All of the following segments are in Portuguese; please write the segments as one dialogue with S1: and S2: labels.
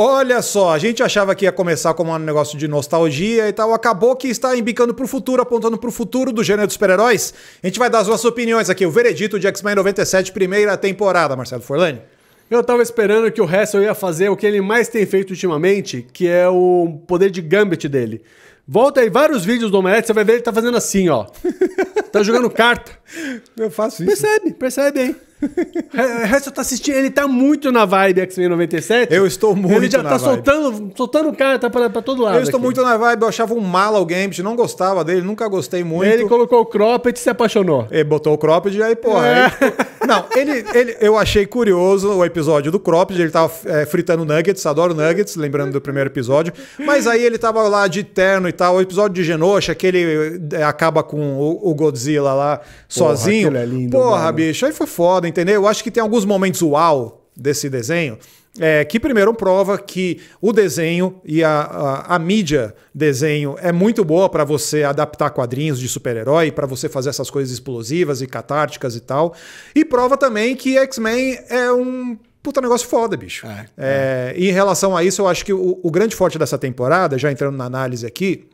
S1: Olha só, a gente achava que ia começar como um negócio de nostalgia e tal, acabou que está embicando para o futuro, apontando para o futuro do gênero dos super-heróis. A gente vai dar as nossas opiniões aqui, o veredito de X-Men 97, primeira temporada, Marcelo Forlani. Eu tava esperando que o Hassel ia
S2: fazer o que ele mais tem feito ultimamente, que é o poder de gambit dele. Volta aí vários vídeos do Omelete, você vai ver ele tá fazendo assim, ó. tá jogando carta. Eu faço isso. Percebe, percebe, hein? resto tá assistindo, ele tá muito na vibe X-Men 97. Eu estou muito Ele já tá soltando,
S1: soltando o cara, tá pra, pra todo lado. Eu estou aqui. muito na vibe, eu achava um mal ao Gambit, não gostava dele, nunca gostei muito. Ele colocou o cropped e se apaixonou. Ele botou o cropped e aí, porra. É. Aí, não, ele, ele, eu achei curioso o episódio do cropped, ele tava é, fritando nuggets, adoro nuggets, lembrando do primeiro episódio. Mas aí ele tava lá de terno e tal, o episódio de Genosha, que ele é, acaba com o, o Godzilla lá sozinho. É lindo, porra, mano. bicho, aí foi foda, entendeu? Eu acho que tem alguns momentos uau desse desenho. É, que primeiro prova que o desenho e a, a, a mídia desenho é muito boa para você adaptar quadrinhos de super-herói, para você fazer essas coisas explosivas e catárticas e tal. E prova também que X-Men é um puta negócio foda, bicho. É, é. é. em relação a isso, eu acho que o, o grande forte dessa temporada, já entrando na análise aqui,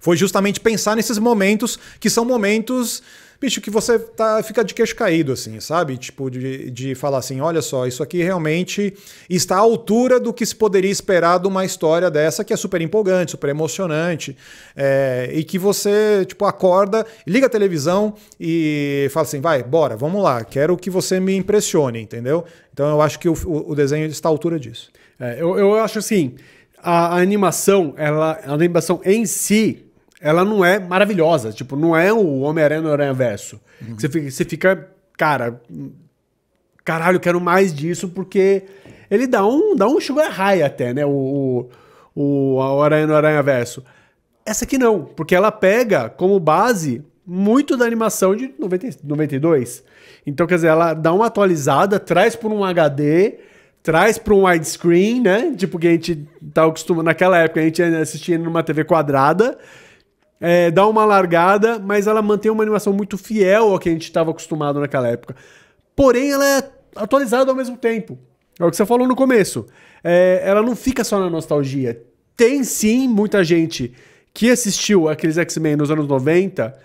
S1: foi justamente pensar nesses momentos que são momentos bicho, que você tá, fica de queixo caído, assim, sabe? Tipo, de, de falar assim: olha só, isso aqui realmente está à altura do que se poderia esperar de uma história dessa que é super empolgante, super emocionante, é, e que você, tipo, acorda, liga a televisão e fala assim: vai, bora, vamos lá, quero que você me impressione, entendeu? Então eu acho que o, o desenho está à altura disso. É, eu, eu acho assim. A, a animação, ela, a animação em si, ela não
S2: é maravilhosa. Tipo, não é o Homem-Aranha no Aranha Verso. Uhum. Você, fica, você fica, cara, caralho, quero mais disso, porque ele dá um, dá um sugar high até, né? O, o, o Aranha no Aranha Verso. Essa aqui não, porque ela pega como base muito da animação de 90, 92. Então, quer dizer, ela dá uma atualizada, traz por um HD, traz para um widescreen, né? Tipo que a gente tá acostumado naquela época, a gente assistia numa TV quadrada é, dá uma largada, mas ela mantém uma animação muito fiel ao que a gente estava acostumado naquela época. Porém, ela é atualizada ao mesmo tempo. É o que você falou no começo. É, ela não fica só na nostalgia. Tem sim muita gente que assistiu aqueles X-Men nos anos 90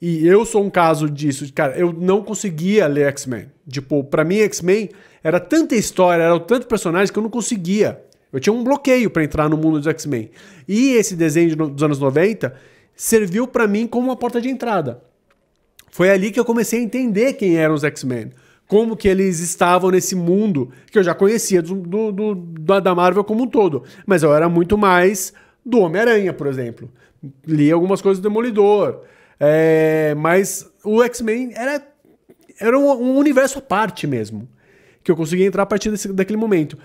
S2: e eu sou um caso disso. Cara, eu não conseguia ler X-Men. Tipo, pra mim, X-Men era tanta história, era tanto personagem que eu não conseguia. Eu tinha um bloqueio para entrar no mundo dos X-Men. E esse desenho dos anos 90 serviu para mim como uma porta de entrada. Foi ali que eu comecei a entender quem eram os X-Men. Como que eles estavam nesse mundo que eu já conhecia do, do, do, da Marvel como um todo. Mas eu era muito mais do Homem-Aranha, por exemplo. Li algumas coisas do Demolidor. É, mas o X-Men era, era um, um, universo à parte mesmo. Que eu conseguia entrar a partir desse, daquele momento.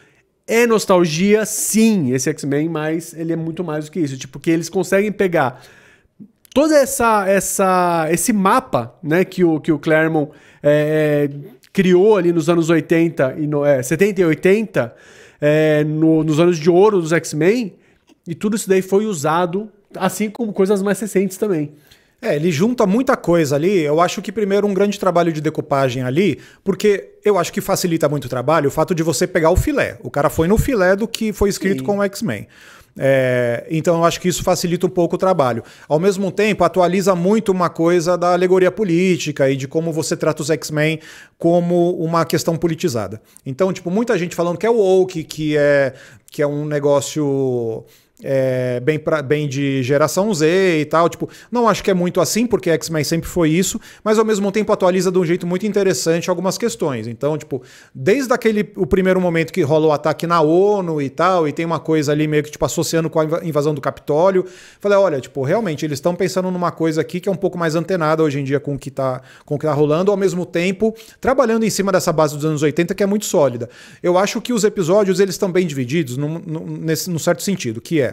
S2: É nostalgia, sim, esse X-Men, mas ele é muito mais do que isso. Tipo, que eles conseguem pegar toda essa, essa esse mapa né, que, o, que o Claremont é, é criou ali nos anos 80 e no, é, 70 e 80, é, no, nos anos de ouro dos X-Men, e tudo isso daí foi usado, assim como coisas mais recentes
S1: também. É, ele junta muita coisa ali. Eu acho que primeiro um grande trabalho de decupagem ali, porque eu acho que facilita muito o trabalho o fato de você pegar o filé. O cara foi no filé do que foi escrito Sim. com o X-Men. É, então eu acho que isso facilita um pouco o trabalho. Ao mesmo tempo, atualiza muito uma coisa da alegoria política e de como você trata os X-Men como uma questão politizada. Então, tipo, muita gente falando que é woke, que é, que é um negócio é, bem, pra, bem de geração Z e tal. Tipo, não acho que é muito assim, porque X-Men sempre foi isso, mas ao mesmo tempo atualiza de um jeito muito interessante algumas questões. Então, tipo, desde aquele o primeiro momento que rola o ataque na ONU e tal, e tem uma coisa ali meio que tipo associando com a invasão do Capitólio, falei, olha, tipo, realmente eles estão pensando numa coisa aqui que é um pouco mais antenada hoje em dia com o que tá com o que tá rolando, ao mesmo tempo trabalhando em cima dessa base dos anos 80 que é muito sólida. Eu acho que os episódios eles estão bem divididos num, num, nesse, num certo sentido, que é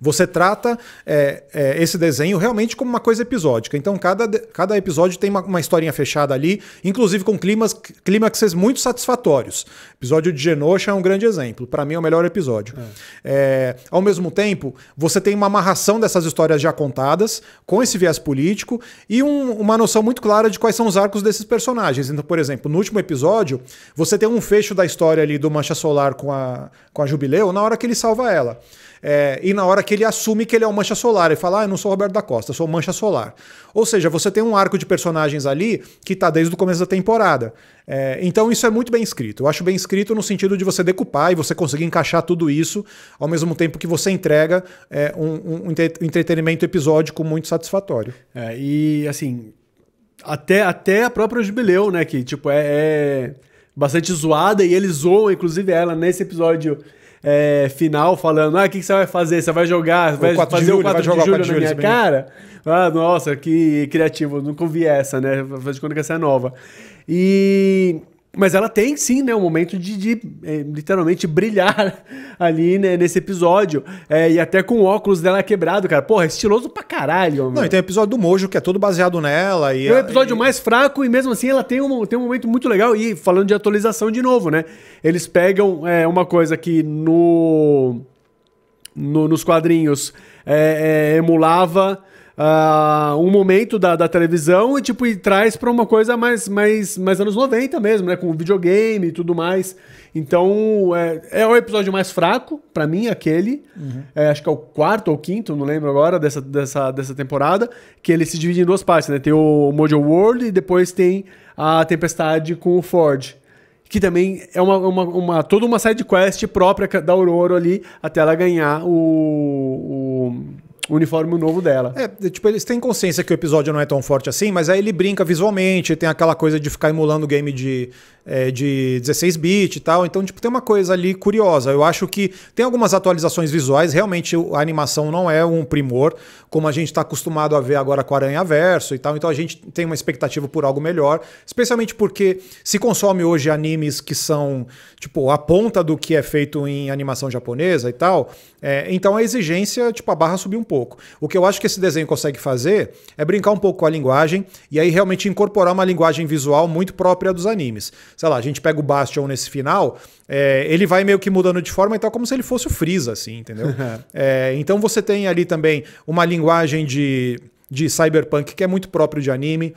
S1: você trata é, é, esse desenho realmente como uma coisa episódica. Então, cada, cada episódio tem uma, uma historinha fechada ali, inclusive com climas, clímaxes muito satisfatórios. O episódio de Genosha é um grande exemplo. Para mim, é o melhor episódio. É. é. ao mesmo tempo, você tem uma amarração dessas histórias já contadas, com esse viés político, e um, uma noção muito clara de quais são os arcos desses personagens. Então, por exemplo, no último episódio, você tem um fecho da história ali do Mancha Solar com a, com a Jubileu na hora que ele salva ela. É, e na hora que ele assume que ele é o Mancha Solar, ele fala: Ah, eu não sou Roberto da Costa, eu sou o Mancha Solar. Ou seja, você tem um arco de personagens ali que está desde o começo da temporada. É, então isso é muito bem escrito. Eu acho bem escrito no sentido de você decupar e você conseguir encaixar tudo isso ao mesmo tempo que você entrega é, um, um, entretenimento episódico muito satisfatório. É, e assim, até, até a própria Jubileu, né? Que tipo,
S2: é, é bastante zoada e eles zoam, inclusive, ela nesse episódio é, final falando: ah, o que, que, você vai fazer? Você vai jogar? Vai fazer o 4 de julho, de julho de na minha cara? Ah, nossa, que criativo, nunca vi essa, né? Faz de conta que essa é nova. E mas ela tem sim, né, um momento de, de é, literalmente brilhar ali né, nesse episódio. É, e até com o óculos dela quebrado, cara. Porra, é estiloso pra caralho, mano. Não, e tem o
S1: episódio do Mojo, que é todo baseado nela. E é o
S2: episódio e... mais fraco, e mesmo assim ela tem um, tem um momento muito legal. E falando de atualização de novo, né? Eles pegam é, uma coisa que no, no nos quadrinhos é, é, emulava uh, um momento da, da televisão e, tipo, e traz para uma coisa mais, mais, mais anos 90 mesmo, né? Com videogame e tudo mais. Então, é, é o episódio mais fraco, para mim, aquele. Uhum. É, acho que é o quarto ou quinto, não lembro agora, dessa, dessa, dessa temporada. Que ele se divide em duas partes, né? Tem o Mojo World e depois tem a Tempestade com o Ford que também é uma, uma, uma, toda uma side quest própria da Aurora
S1: ali até ela ganhar o, o o uniforme novo dela. É, tipo, eles têm consciência que o episódio não é tão forte assim, mas aí ele brinca visualmente, tem aquela coisa de ficar emulando o game de, é, de 16 bits e tal. Então, tipo, tem uma coisa ali curiosa. Eu acho que tem algumas atualizações visuais. Realmente, a animação não é um primor, como a gente está acostumado a ver agora com Aranha Verso e tal. Então, a gente tem uma expectativa por algo melhor, especialmente porque se consome hoje animes que são, tipo, a ponta do que é feito em animação japonesa e tal. É, então, a exigência, tipo, a barra subiu um pouco. O que eu acho que esse desenho consegue fazer é brincar um pouco com a linguagem e aí realmente incorporar uma linguagem visual muito própria dos animes sei lá, a gente pega o Bastion nesse final, é, ele vai meio que mudando de forma e tal, como se ele fosse o Freeza, assim, entendeu? é, então você tem ali também uma linguagem de, de cyberpunk que é muito próprio de anime,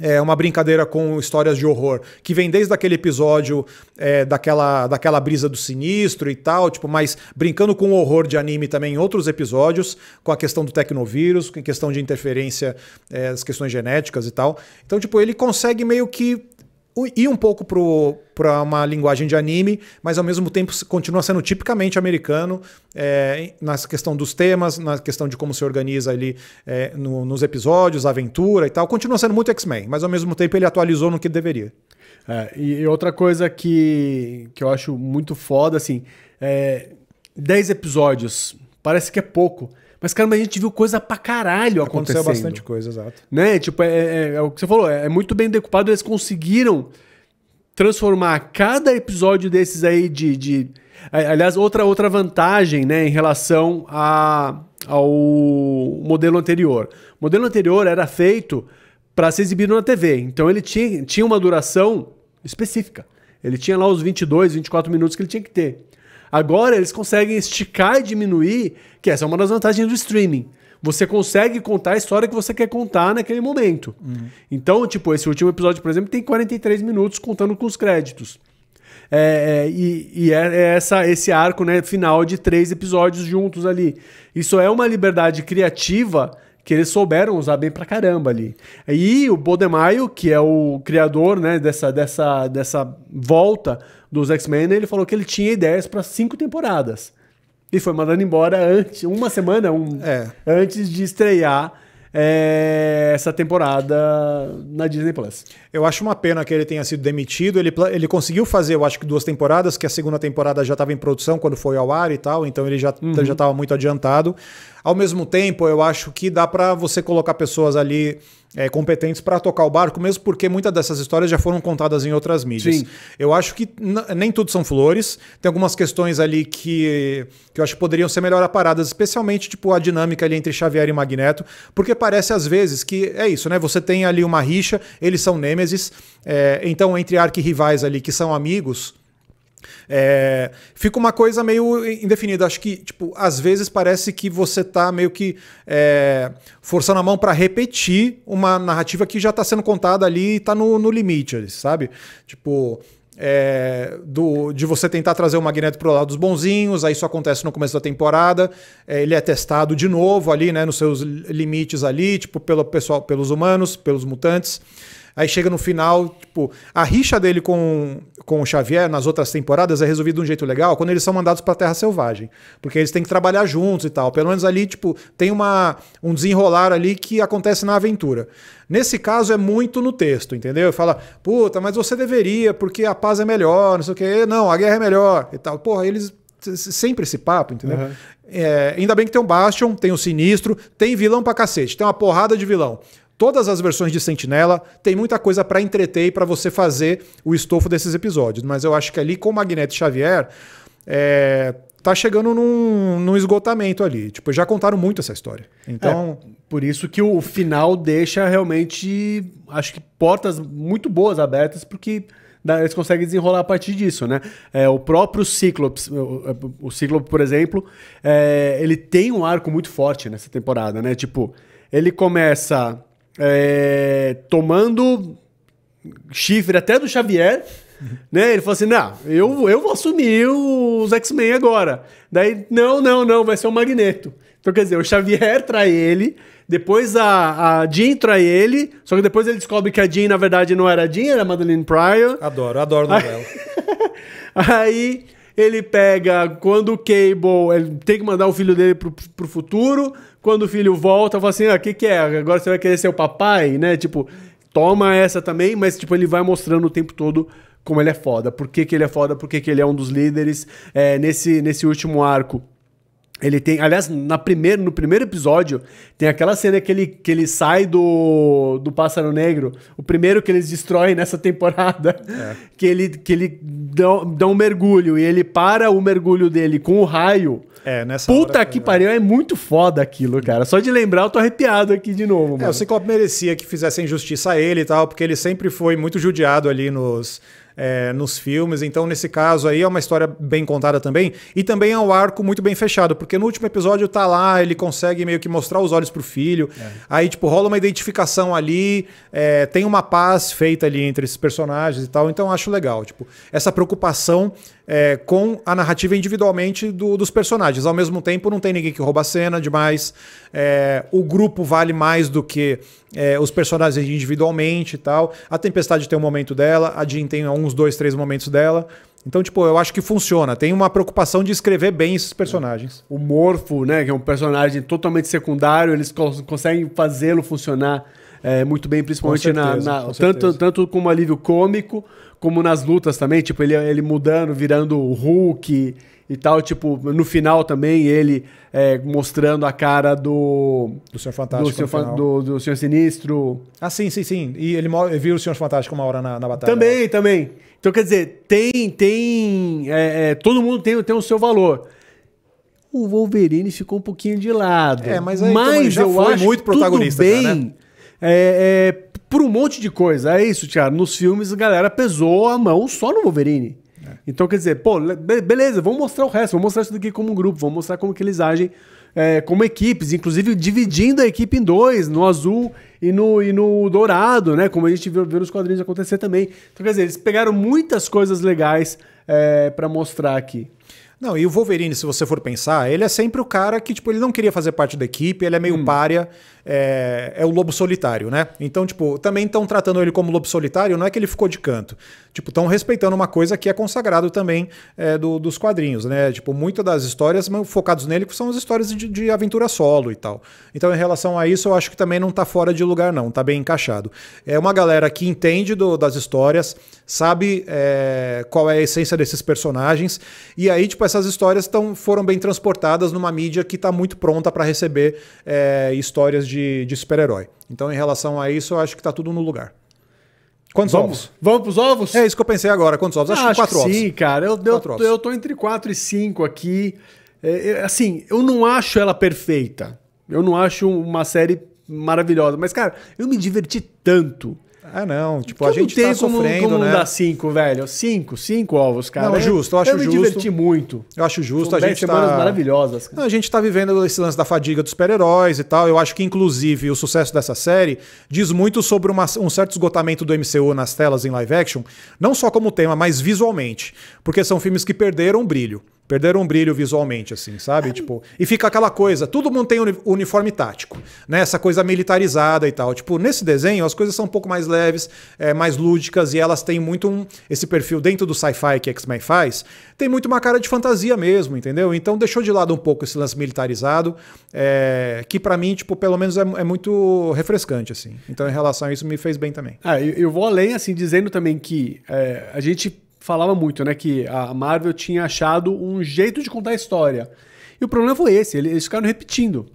S1: é uma brincadeira com histórias de horror que vem desde aquele episódio é, daquela, daquela brisa do sinistro e tal, tipo, mas brincando com o horror de anime também em outros episódios, com a questão do tecnovírus, com a questão de interferência é, questões genéticas e tal. Então, tipo, ele consegue meio que ir um pouco para uma linguagem de anime, mas ao mesmo tempo continua sendo tipicamente americano é, na questão dos temas, na questão de como se organiza ali é, no, nos episódios, aventura e tal. Continua sendo muito X-Men, mas ao mesmo tempo ele atualizou no que deveria. É, e outra coisa que, que eu acho muito foda, assim, é,
S2: 10 episódios, parece que é pouco, mas, cara, a gente viu coisa pra caralho acontecendo. Aconteceu bastante coisa, exato. Né? Tipo, é, é, é o que você falou, é, é muito bem decupado. Eles conseguiram transformar cada episódio desses aí de... de... Aliás, outra, outra vantagem né, em relação a, ao modelo anterior. O modelo anterior era feito para ser exibido na TV. Então ele tinha, tinha uma duração específica. Ele tinha lá os 22, 24 minutos que ele tinha que ter. Agora eles conseguem esticar e diminuir, que essa é uma das vantagens do streaming. Você consegue contar a história que você quer contar naquele momento. Uhum. Então, tipo, esse último episódio, por exemplo, tem 43 minutos contando com os créditos. É, é, e, e é, é, essa, esse arco né, final de três episódios juntos ali. Isso é uma liberdade criativa que eles souberam usar bem pra caramba ali. E o Bodemaio, que é o criador né, dessa, dessa, dessa volta dos X-Men, ele falou que ele tinha ideias para cinco temporadas. E foi mandando embora antes, uma semana um, é. antes de estrear
S1: é, essa temporada na Disney Plus. Eu acho uma pena que ele tenha sido demitido. Ele, ele conseguiu fazer, eu acho que duas temporadas, que a segunda temporada já estava em produção quando foi ao ar e tal, então ele já uhum. estava muito adiantado. Ao mesmo tempo, eu acho que dá para você colocar pessoas ali é, competentes para tocar o barco, mesmo porque muitas dessas histórias já foram contadas em outras mídias. Sim. Eu acho que nem tudo são flores, tem algumas questões ali que, que eu acho que poderiam ser melhor aparadas, especialmente tipo a dinâmica ali entre Xavier e Magneto, porque parece às vezes que é isso, né? Você tem ali uma rixa, eles são nêmesis, é, então entre arquirrivais ali que são amigos é, fica uma coisa meio indefinida. Acho que, tipo, às vezes parece que você tá meio que é, forçando a mão para repetir uma narrativa que já tá sendo contada ali e tá no, no limite, sabe? Tipo, é, do, de você tentar trazer o Magneto pro lado dos bonzinhos, aí isso acontece no começo da temporada, é, ele é testado de novo ali, né, nos seus limites ali, tipo, pelo pessoal, pelos humanos, pelos mutantes. Aí chega no final, tipo, a rixa dele com, com o Xavier nas outras temporadas é resolvida de um jeito legal quando eles são mandados pra Terra Selvagem. Porque eles têm que trabalhar juntos e tal. Pelo menos ali, tipo, tem uma, um desenrolar ali que acontece na aventura. Nesse caso é muito no texto, entendeu? Fala, puta, mas você deveria, porque a paz é melhor, não sei o quê. Não, a guerra é melhor e tal. Porra, eles sempre esse papo, entendeu? Uhum. É, ainda bem que tem um Bastion, tem o um Sinistro, tem vilão pra cacete, tem uma porrada de vilão todas as versões de Sentinela, tem muita coisa para entreter e para você fazer o estofo desses episódios. Mas eu acho que ali com Magneto Xavier é, tá chegando num, num, esgotamento ali. Tipo, já contaram muito essa história. Então, é, por isso que
S2: o final deixa realmente, acho que portas muito boas abertas porque eles conseguem desenrolar a partir disso, né? É, o próprio Cyclops o, o por exemplo, é, ele tem um arco muito forte nessa temporada, né? Tipo, ele começa é, tomando chifre até do Xavier. Né? Ele falou assim: não, eu, eu vou assumir os X-Men agora. Daí, não, não, não, vai ser o Magneto. Então, quer dizer, o Xavier trai ele, depois a, a Jean trai ele, só que depois ele descobre que a Jean, na verdade, não era a Jean, era a Madeline Pryor. Adoro, adoro novela. Aí, aí ele pega quando o Cable ele tem que mandar o filho dele pro, pro futuro, quando o filho volta, fala assim, ah, o que que é? Agora você vai querer ser o papai, né? Tipo, toma essa também, mas tipo, ele vai mostrando o tempo todo como ele é foda, por que que ele é foda, por que que ele é um dos líderes. É, nesse, nesse último arco, ele tem, aliás, na primeira, no primeiro episódio, tem aquela cena que ele, que ele sai do, do Pássaro Negro, o primeiro que eles destroem nessa temporada, é. que ele, que ele dá, dá um mergulho e ele para o mergulho dele com o
S1: raio. É, nessa Puta hora, que é, pariu, é muito foda aquilo, cara. Só de lembrar, eu tô arrepiado aqui de novo, é, mano. É, o Ciclope merecia que fizessem justiça a ele e tal, porque ele sempre foi muito judiado ali nos é, nos filmes. Então, nesse caso aí, é uma história bem contada também. E também é um arco muito bem fechado, porque no último episódio tá lá, ele consegue meio que mostrar os olhos pro filho. É. Aí, tipo, rola uma identificação ali, é, tem uma paz feita ali entre esses personagens e tal. Então, acho legal, tipo, essa preocupação é, com a narrativa individualmente do, dos personagens. Ao mesmo tempo, não tem ninguém que rouba a cena demais. É, o grupo vale mais do que é, os personagens individualmente e tal. A Tempestade tem um momento dela, a Jean tem um uns dois, três momentos dela. Então, tipo, eu acho que funciona. Tem uma preocupação de escrever bem esses personagens. O Morfo, né, que é um personagem totalmente secundário, eles cons conseguem fazê-lo
S2: funcionar é, muito bem, principalmente certeza, na, na tanto, tanto como alívio cômico, como nas lutas também. Tipo, ele, ele mudando, virando o Hulk e tal. Tipo, no final também ele é, mostrando a cara do. Do Senhor Fantástico. Do Senhor, do, do senhor Sinistro.
S1: Ah, sim, sim, sim. E ele viu o Senhor Fantástico uma hora na, na batalha. Também, né?
S2: também. Então, quer dizer, tem. tem é, é, todo mundo tem, tem o seu valor. O Wolverine ficou um pouquinho de lado. É, mas, aí, então, mas então, já eu foi acho muito protagonista. Tudo bem, já, né? É, é, por um monte de coisa. É isso, Tiago. Nos filmes, a galera pesou a mão só no Wolverine. É. Então, quer dizer, pô, beleza, vamos mostrar o resto, vamos mostrar isso daqui como um grupo, vamos mostrar como que eles agem é, como equipes, inclusive dividindo a equipe em dois, no azul e no, e no dourado, né? Como a gente viu, viu nos quadrinhos acontecer também. Então, quer dizer, eles
S1: pegaram muitas coisas legais é, para mostrar aqui. Não, e o Wolverine, se você for pensar, ele é sempre o cara que, tipo, ele não queria fazer parte da equipe, ele é meio hum. párea é, é o lobo solitário, né? Então, tipo, também estão tratando ele como lobo solitário, não é que ele ficou de canto. Tipo, estão respeitando uma coisa que é consagrado também é, do, dos quadrinhos, né? Tipo, muitas das histórias focadas nele são as histórias de, de, aventura solo e tal. Então, em relação a isso, eu acho que também não tá fora de lugar, não, tá bem encaixado. É uma galera que entende do, das histórias, sabe é, qual é a essência desses personagens, e aí, tipo, essas histórias tão, foram bem transportadas numa mídia que tá muito pronta para receber é, histórias de de, de super-herói. Então, em relação a isso, eu acho que está tudo no lugar. Quantos vamos, ovos?
S2: Vamos pros ovos? É
S1: isso que eu pensei agora. Quantos ovos? Ah, acho que quatro acho que ovos. Sim, cara. Eu, eu, ovos. eu
S2: tô entre quatro e cinco aqui. É, é, assim, eu não acho ela perfeita. Eu não acho uma série maravilhosa. Mas, cara, eu me diverti tanto. Ah, não. Tipo, a gente tá como, sofrendo, como né? Não dá
S1: cinco, velho. Cinco, cinco ovos, cara. Não, justo, eu acho eu justo. Eu me diverti muito. Eu acho justo. São a gente tá- semanas tá... maravilhosas. Não, a gente tá vivendo esse lance da fadiga dos super-heróis e tal. Eu acho que, inclusive, o sucesso dessa série diz muito sobre uma, um certo esgotamento do MCU nas telas em live action. Não só como tema, mas visualmente. Porque são filmes que perderam brilho. Perderam brilho visualmente, assim, sabe? Tipo, e fica aquela coisa, todo mundo tem uniforme tático, né? Essa coisa militarizada e tal. Tipo, nesse desenho as coisas são um pouco mais leves, é, mais lúdicas, e elas têm muito um, esse perfil dentro do sci-fi que X-Men faz, tem muito uma cara de fantasia mesmo, entendeu? Então deixou de lado um pouco esse lance militarizado, é, que para mim, tipo, pelo menos é, é, muito refrescante, assim. Então, em relação a isso, me fez bem também. Ah, eu, eu vou além, assim, dizendo também que
S2: é, a gente falava muito, né? Que a Marvel tinha achado um jeito de contar a história. E o problema foi esse, eles ficaram repetindo.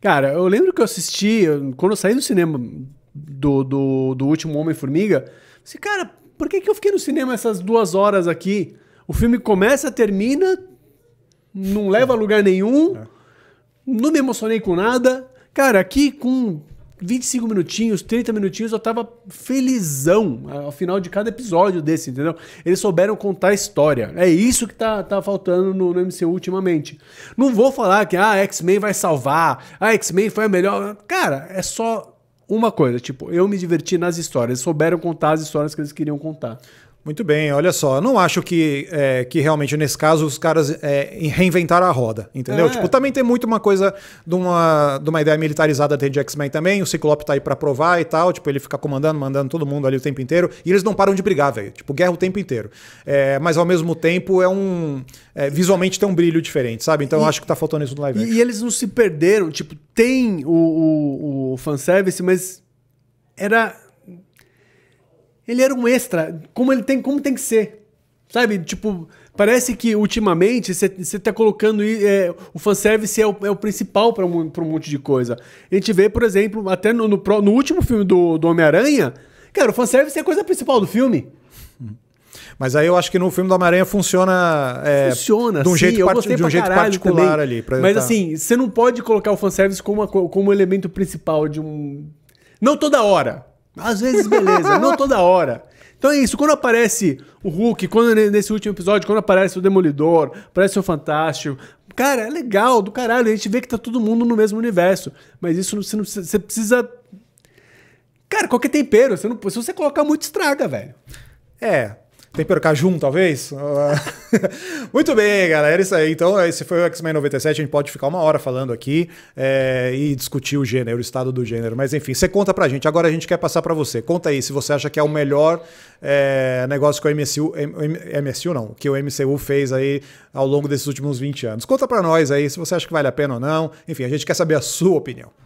S2: Cara, eu lembro que eu assisti, quando eu saí do cinema do, do, do último Homem-Formiga, assim, cara, por que, que eu fiquei no cinema essas duas horas aqui? O filme começa, termina, não leva a lugar nenhum, é. não me emocionei com nada. Cara, aqui com 25 minutinhos, 30 minutinhos, eu tava felizão ao final de cada episódio desse, entendeu? Eles souberam contar a história. É isso que tá, tá faltando no, no MCU ultimamente. Não vou falar que ah, X-Men vai salvar, a ah, X-Men foi a melhor. Cara, é
S1: só uma coisa, tipo, eu me diverti nas histórias, souberam contar as histórias que eles queriam contar. Muito bem, olha só, não acho que, é, que realmente nesse caso os caras é, reinventaram a roda, entendeu? É. Tipo, também tem muito uma coisa de uma, de uma ideia militarizada de X-Men também, o Ciclope tá aí pra provar e tal, tipo, ele fica comandando, mandando todo mundo ali o tempo inteiro, e eles não param de brigar, velho, tipo, guerra o tempo inteiro. É, mas ao mesmo tempo é um... É, visualmente tem um brilho diferente, sabe? Então e, eu acho que tá faltando isso no live. E, e, eles não se perderam, tipo,
S2: tem o, o, o fanservice, mas era ele era um extra, como ele tem, como tem que ser. Sabe? Tipo, parece que ultimamente você tá colocando é, o fanservice é o, é o principal para um, um monte de coisa. A gente vê, por exemplo, até no, no, no último filme do, do Homem-Aranha, cara, o fanservice é a coisa principal do filme.
S1: Mas aí eu acho que no filme do Homem-Aranha funciona. É, funciona, de um sim, jeito, part... de um jeito particular também. ali. Mas assim,
S2: você não pode colocar o fanservice como, como elemento principal de um. Não toda hora. Às vezes, beleza, não toda hora. Então é isso, quando aparece o Hulk, quando nesse último episódio, quando aparece o Demolidor, aparece o Fantástico, cara, é legal do caralho, a gente vê que tá todo mundo no mesmo universo, mas isso você, não, você precisa...
S1: Cara, qualquer tempero, você não, se você colocar muito, estraga, velho. É, Tempero cajun, talvez? Muito bem, galera. É isso aí. Então, esse foi o X-Men 97. A gente pode ficar uma hora falando aqui é, e discutir o gênero, o estado do gênero. Mas, enfim, você conta pra gente. Agora a gente quer passar pra você. Conta aí se você acha que é o melhor é, negócio que o MCU, M, MCU não, que o MCU fez aí ao longo desses últimos 20 anos. Conta pra nós aí se você acha que vale a pena ou não. Enfim, a gente quer saber a sua opinião.